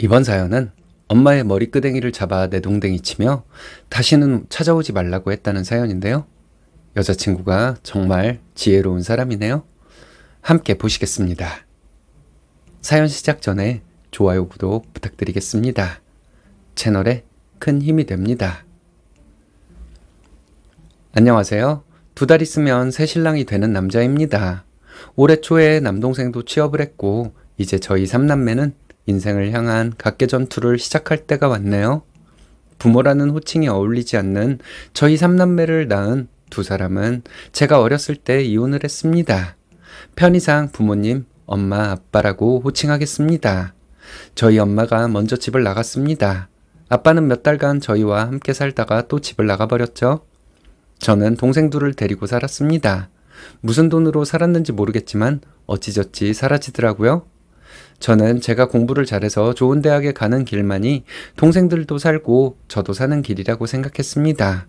이번 사연은 엄마의 머리끄댕이를 잡아 내동댕이 치며 다시는 찾아오지 말라고 했다는 사연인데요. 여자친구가 정말 지혜로운 사람이네요. 함께 보시겠습니다. 사연 시작 전에 좋아요, 구독 부탁드리겠습니다. 채널에 큰 힘이 됩니다. 안녕하세요. 두 달 있으면 새 신랑이 되는 남자입니다. 올해 초에 남동생도 취업을 했고 이제 저희 삼남매는 인생을 향한 각계 전투를 시작할 때가 왔네요. 부모라는 호칭이 어울리지 않는 저희 삼남매를 낳은 두 사람은 제가 어렸을 때 이혼을 했습니다. 편의상 부모님, 엄마, 아빠라고 호칭하겠습니다. 저희 엄마가 먼저 집을 나갔습니다. 아빠는 몇 달간 저희와 함께 살다가 또 집을 나가버렸죠. 저는 동생 둘을 데리고 살았습니다. 무슨 돈으로 살았는지 모르겠지만 어찌저찌 사라지더라고요. 저는 제가 공부를 잘해서 좋은 대학에 가는 길만이 동생들도 살고 저도 사는 길이라고 생각했습니다.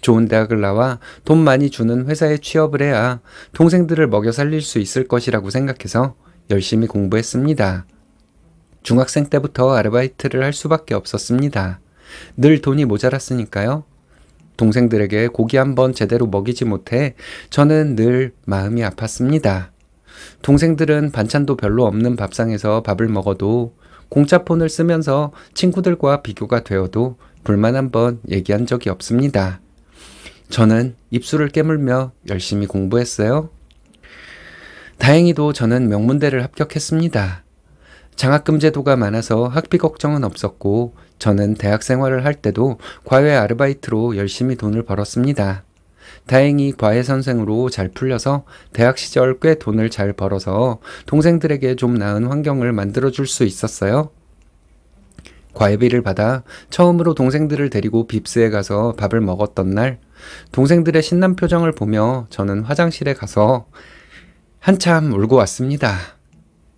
좋은 대학을 나와 돈 많이 주는 회사에 취업을 해야 동생들을 먹여 살릴 수 있을 것이라고 생각해서 열심히 공부했습니다. 중학생 때부터 아르바이트를 할 수밖에 없었습니다. 늘 돈이 모자랐으니까요. 동생들에게 고기 한번 제대로 먹이지 못해 저는 늘 마음이 아팠습니다. 동생들은 반찬도 별로 없는 밥상에서 밥을 먹어도 공짜 폰을 쓰면서 친구들과 비교가 되어도 불만 한 번 얘기한 적이 없습니다. 저는 입술을 깨물며 열심히 공부했어요. 다행히도 저는 명문대를 합격했습니다. 장학금 제도가 많아서 학비 걱정은 없었고 저는 대학 생활을 할 때도 과외 아르바이트로 열심히 돈을 벌었습니다. 다행히 과외선생으로 잘 풀려서 대학 시절 꽤 돈을 잘 벌어서 동생들에게 좀 나은 환경을 만들어줄 수 있었어요. 과외비를 받아 처음으로 동생들을 데리고 빕스에 가서 밥을 먹었던 날, 동생들의 신난 표정을 보며 저는 화장실에 가서 한참 울고 왔습니다.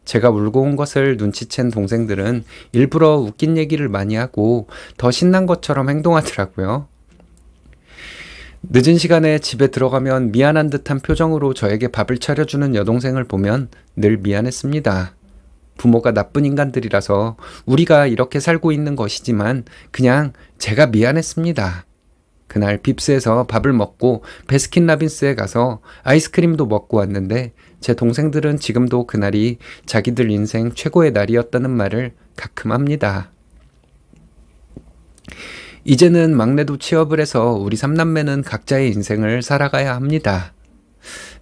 제가 울고 온 것을 눈치챈 동생들은 일부러 웃긴 얘기를 많이 하고 더 신난 것처럼 행동하더라고요. 늦은 시간에 집에 들어가면 미안한 듯한 표정으로 저에게 밥을 차려주는 여동생을 보면 늘 미안했습니다. 부모가 나쁜 인간들이라서 우리가 이렇게 살고 있는 것이지만 그냥 제가 미안했습니다. 그날 빕스에서 밥을 먹고 베스킨라빈스에 가서 아이스크림도 먹고 왔는데 제 동생들은 지금도 그날이 자기들 인생 최고의 날이었다는 말을 가끔 합니다. 이제는 막내도 취업을 해서 우리 삼남매는 각자의 인생을 살아가야 합니다.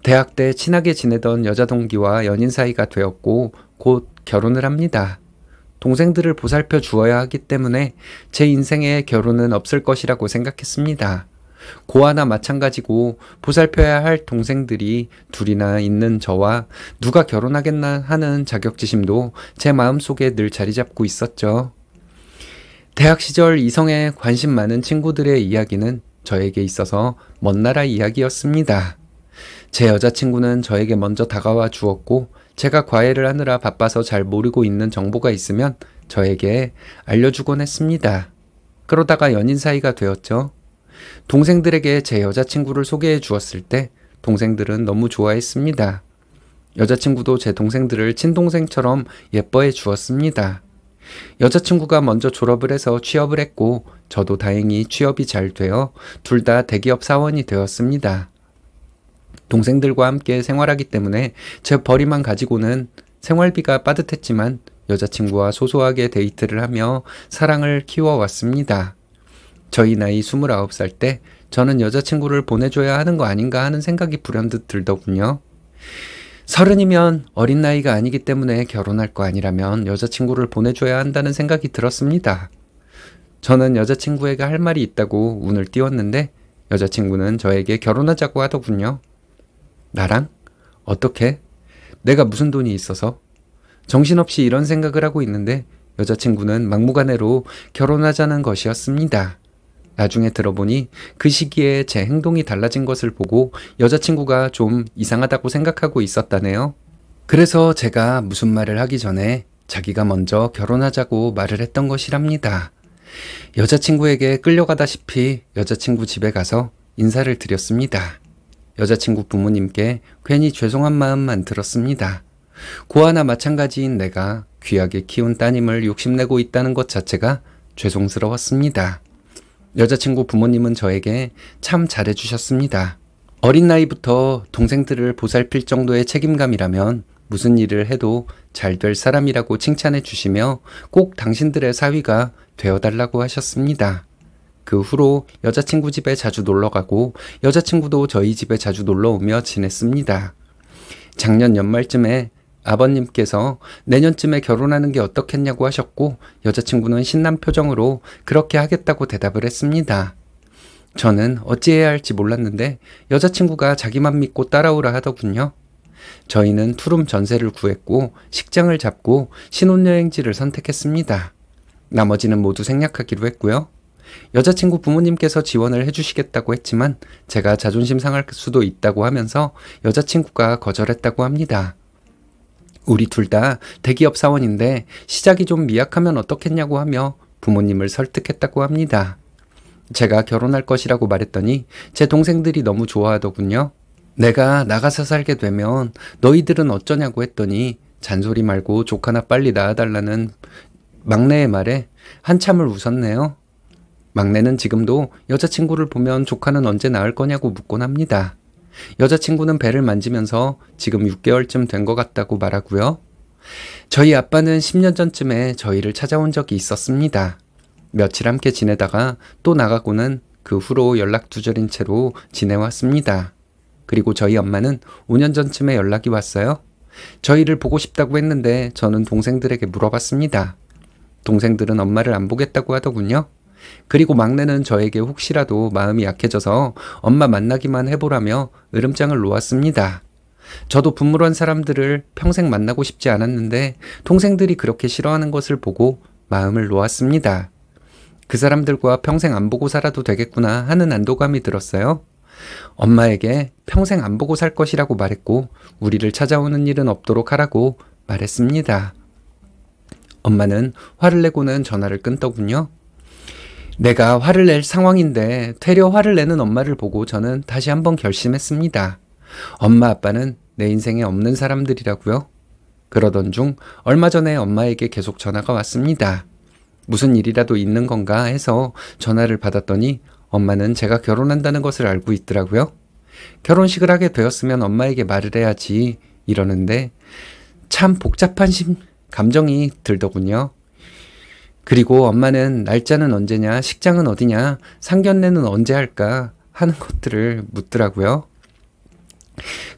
대학 때 친하게 지내던 여자 동기와 연인 사이가 되었고 곧 결혼을 합니다. 동생들을 보살펴 주어야 하기 때문에 제 인생에 결혼은 없을 것이라고 생각했습니다. 고아나 마찬가지고 보살펴야 할 동생들이 둘이나 있는 저와 누가 결혼하겠나 하는 자격지심도 제 마음속에 늘 자리 잡고 있었죠. 대학 시절 이성에 관심 많은 친구들의 이야기는 저에게 있어서 먼 나라 이야기였습니다. 제 여자친구는 저에게 먼저 다가와 주었고 제가 과외를 하느라 바빠서 잘 모르고 있는 정보가 있으면 저에게 알려주곤 했습니다. 그러다가 연인 사이가 되었죠. 동생들에게 제 여자친구를 소개해 주었을 때 동생들은 너무 좋아했습니다. 여자친구도 제 동생들을 친동생처럼 예뻐해 주었습니다. 여자친구가 먼저 졸업을 해서 취업을 했고 저도 다행히 취업이 잘 되어 둘 다 대기업 사원이 되었습니다. 동생들과 함께 생활하기 때문에 제 벌이만 가지고는 생활비가 빠듯했지만 여자친구와 소소하게 데이트를 하며 사랑을 키워왔습니다. 저희 나이 29살 때 저는 여자친구를 보내줘야 하는 거 아닌가 하는 생각이 불현듯 들더군요. 서른이면 어린 나이가 아니기 때문에 결혼할 거 아니라면 여자친구를 보내줘야 한다는 생각이 들었습니다. 저는 여자친구에게 할 말이 있다고 운을 띄웠는데 여자친구는 저에게 결혼하자고 하더군요. 나랑? 어떻게? 내가 무슨 돈이 있어서? 정신없이 이런 생각을 하고 있는데 여자친구는 막무가내로 결혼하자는 것이었습니다. 나중에 들어보니 그 시기에 제 행동이 달라진 것을 보고 여자친구가 좀 이상하다고 생각하고 있었다네요. 그래서 제가 무슨 말을 하기 전에 자기가 먼저 결혼하자고 말을 했던 것이랍니다. 여자친구에게 끌려가다시피 여자친구 집에 가서 인사를 드렸습니다. 여자친구 부모님께 괜히 죄송한 마음만 들었습니다. 고아나 마찬가지인 내가 귀하게 키운 따님을 욕심내고 있다는 것 자체가 죄송스러웠습니다. 여자친구 부모님은 저에게 참 잘해주셨습니다. 어린 나이부터 동생들을 보살필 정도의 책임감이라면 무슨 일을 해도 잘 될 사람이라고 칭찬해 주시며 꼭 당신들의 사위가 되어달라고 하셨습니다. 그 후로 여자친구 집에 자주 놀러 가고 여자친구도 저희 집에 자주 놀러 오며 지냈습니다. 작년 연말쯤에 아버님께서 내년쯤에 결혼하는 게 어떻겠냐고 하셨고 여자친구는 신난 표정으로 그렇게 하겠다고 대답을 했습니다. 저는 어찌해야 할지 몰랐는데 여자친구가 자기만 믿고 따라오라 하더군요. 저희는 투룸 전세를 구했고 식장을 잡고 신혼여행지를 선택했습니다. 나머지는 모두 생략하기로 했고요. 여자친구 부모님께서 지원을 해주시겠다고 했지만 제가 자존심 상할 수도 있다고 하면서 여자친구가 거절했다고 합니다. 우리 둘 다 대기업 사원인데 시작이 좀 미약하면 어떻겠냐고 하며 부모님을 설득했다고 합니다. 제가 결혼할 것이라고 말했더니 제 동생들이 너무 좋아하더군요. 내가 나가서 살게 되면 너희들은 어쩌냐고 했더니 잔소리 말고 조카나 빨리 낳아달라는 막내의 말에 한참을 웃었네요. 막내는 지금도 여자친구를 보면 조카는 언제 낳을 거냐고 묻곤 합니다. 여자친구는 배를 만지면서 지금 6개월쯤 된 것 같다고 말하고요. 저희 아빠는 10년 전쯤에 저희를 찾아온 적이 있었습니다. 며칠 함께 지내다가 또 나가고는 그 후로 연락 두절인 채로 지내왔습니다. 그리고 저희 엄마는 5년 전쯤에 연락이 왔어요. 저희를 보고 싶다고 했는데 저는 동생들에게 물어봤습니다. 동생들은 엄마를 안 보겠다고 하더군요. 그리고 막내는 저에게 혹시라도 마음이 약해져서 엄마 만나기만 해보라며 으름장을 놓았습니다. 저도 분물원 사람들을 평생 만나고 싶지 않았는데 동생들이 그렇게 싫어하는 것을 보고 마음을 놓았습니다. 그 사람들과 평생 안 보고 살아도 되겠구나 하는 안도감이 들었어요. 엄마에게 평생 안 보고 살 것이라고 말했고 우리를 찾아오는 일은 없도록 하라고 말했습니다. 엄마는 화를 내고는 전화를 끊더군요. 내가 화를 낼 상황인데 되려 화를 내는 엄마를 보고 저는 다시 한번 결심했습니다. 엄마 아빠는 내 인생에 없는 사람들이라고요. 그러던 중 얼마 전에 엄마에게 계속 전화가 왔습니다. 무슨 일이라도 있는 건가 해서 전화를 받았더니 엄마는 제가 결혼한다는 것을 알고 있더라고요. 결혼식을 하게 되었으면 엄마에게 말을 해야지 이러는데 참 복잡한 심, 감정이 들더군요. 그리고 엄마는 날짜는 언제냐, 식장은 어디냐, 상견례는 언제 할까 하는 것들을 묻더라고요.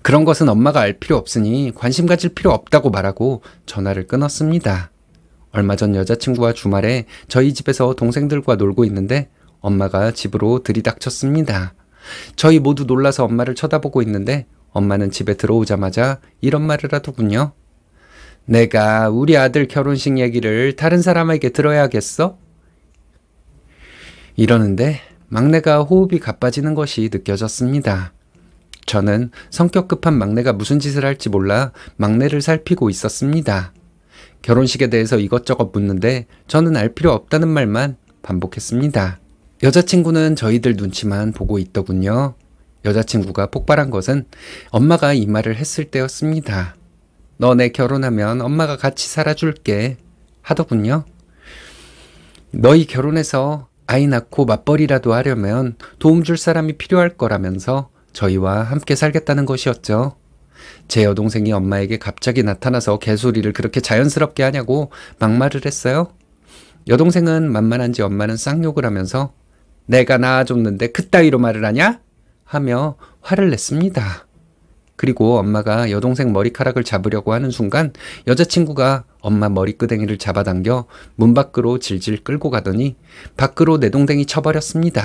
그런 것은 엄마가 알 필요 없으니 관심 가질 필요 없다고 말하고 전화를 끊었습니다. 얼마 전 여자친구와 주말에 저희 집에서 동생들과 놀고 있는데 엄마가 집으로 들이닥쳤습니다. 저희 모두 놀라서 엄마를 쳐다보고 있는데 엄마는 집에 들어오자마자 이런 말을 하더군요. 내가 우리 아들 결혼식 얘기를 다른 사람에게 들어야겠어? 이러는데 막내가 호흡이 가빠지는 것이 느껴졌습니다. 저는 성격 급한 막내가 무슨 짓을 할지 몰라 막내를 살피고 있었습니다. 결혼식에 대해서 이것저것 묻는데 저는 알 필요 없다는 말만 반복했습니다. 여자친구는 저희들 눈치만 보고 있더군요. 여자친구가 폭발한 것은 엄마가 이 말을 했을 때였습니다. 너네 결혼하면 엄마가 같이 살아줄게 하더군요. 너희 결혼해서 아이 낳고 맞벌이라도 하려면 도움 줄 사람이 필요할 거라면서 저희와 함께 살겠다는 것이었죠. 제 여동생이 엄마에게 갑자기 나타나서 개소리를 그렇게 자연스럽게 하냐고 막말을 했어요. 여동생은 만만한지 엄마는 쌍욕을 하면서 내가 낳아줬는데 그따위로 말을 하냐? 하며 화를 냈습니다. 그리고 엄마가 여동생 머리카락을 잡으려고 하는 순간 여자친구가 엄마 머리끄댕이를 잡아당겨 문 밖으로 질질 끌고 가더니 밖으로 내동댕이 쳐버렸습니다.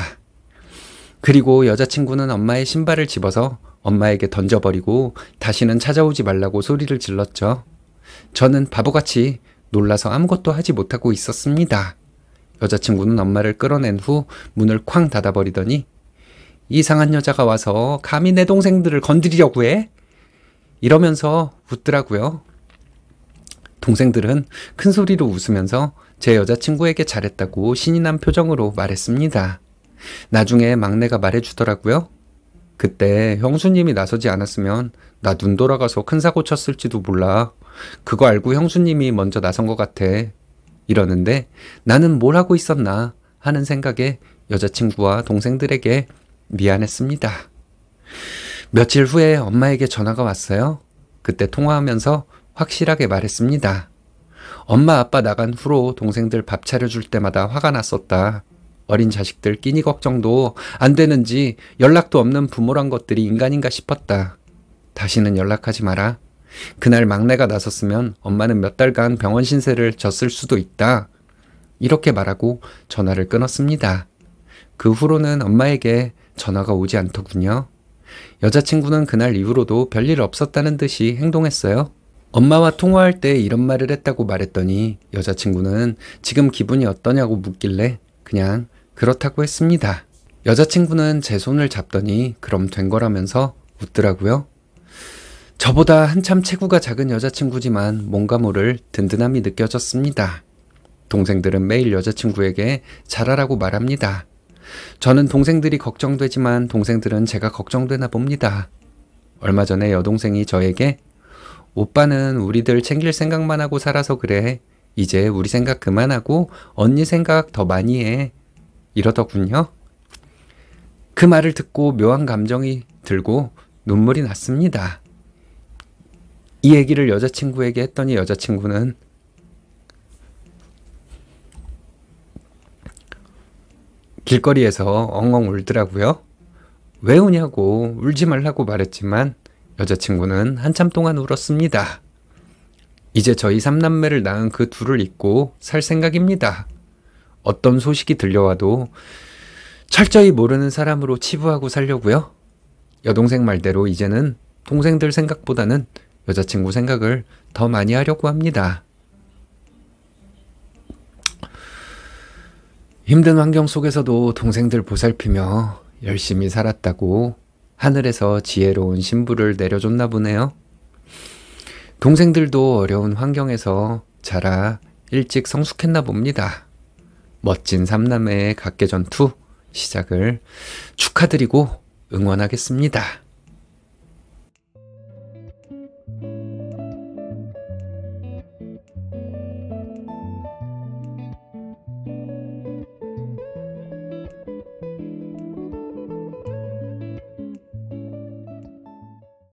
그리고 여자친구는 엄마의 신발을 집어서 엄마에게 던져버리고 다시는 찾아오지 말라고 소리를 질렀죠. 저는 바보같이 놀라서 아무것도 하지 못하고 있었습니다. 여자친구는 엄마를 끌어낸 후 문을 쾅 닫아버리더니 이상한 여자가 와서 감히 내 동생들을 건드리려고 해? 이러면서 웃더라고요. 동생들은 큰 소리로 웃으면서 제 여자친구에게 잘했다고 신이 난 표정으로 말했습니다. 나중에 막내가 말해주더라고요. 그때 형수님이 나서지 않았으면 나 눈 돌아가서 큰 사고 쳤을지도 몰라. 그거 알고 형수님이 먼저 나선 것 같아. 이러는데 나는 뭘 하고 있었나 하는 생각에 여자친구와 동생들에게 미안했습니다. 며칠 후에 엄마에게 전화가 왔어요. 그때 통화하면서 확실하게 말했습니다. 엄마 아빠 나간 후로 동생들 밥 차려줄 때마다 화가 났었다. 어린 자식들 끼니 걱정도 안 되는지 연락도 없는 부모란 것들이 인간인가 싶었다. 다시는 연락하지 마라. 그날 막내가 나섰으면 엄마는 몇 달간 병원 신세를 졌을 수도 있다. 이렇게 말하고 전화를 끊었습니다. 그 후로는 엄마에게 전화가 오지 않더군요. 여자친구는 그날 이후로도 별일 없었다는 듯이 행동했어요. 엄마와 통화할 때 이런 말을 했다고 말했더니 여자친구는 지금 기분이 어떠냐고 묻길래 그냥 그렇다고 했습니다. 여자친구는 제 손을 잡더니 그럼 된 거라면서 웃더라고요. 저보다 한참 체구가 작은 여자친구지만 뭔가 모를 든든함이 느껴졌습니다. 동생들은 매일 여자친구에게 잘하라고 말합니다. 저는 동생들이 걱정되지만 동생들은 제가 걱정되나 봅니다. 얼마 전에 여동생이 저에게 오빠는 우리들 챙길 생각만 하고 살아서 그래. 이제 우리 생각 그만하고 언니 생각 더 많이 해. 이러더군요. 그 말을 듣고 묘한 감정이 들고 눈물이 났습니다. 이 얘기를 여자친구에게 했더니 여자친구는 길거리에서 엉엉 울더라고요. 왜 우냐고 울지 말라고 말했지만 여자친구는 한참 동안 울었습니다. 이제 저희 삼남매를 낳은 그 둘을 잊고 살 생각입니다. 어떤 소식이 들려와도 철저히 모르는 사람으로 치부하고 살려고요. 여동생 말대로 이제는 동생들 생각보다는 여자친구 생각을 더 많이 하려고 합니다. 힘든 환경 속에서도 동생들 보살피며 열심히 살았다고 하늘에서 지혜로운 신부를 내려줬나 보네요. 동생들도 어려운 환경에서 자라 일찍 성숙했나 봅니다. 멋진 삼남매의 각계전투 시작을 축하드리고 응원하겠습니다.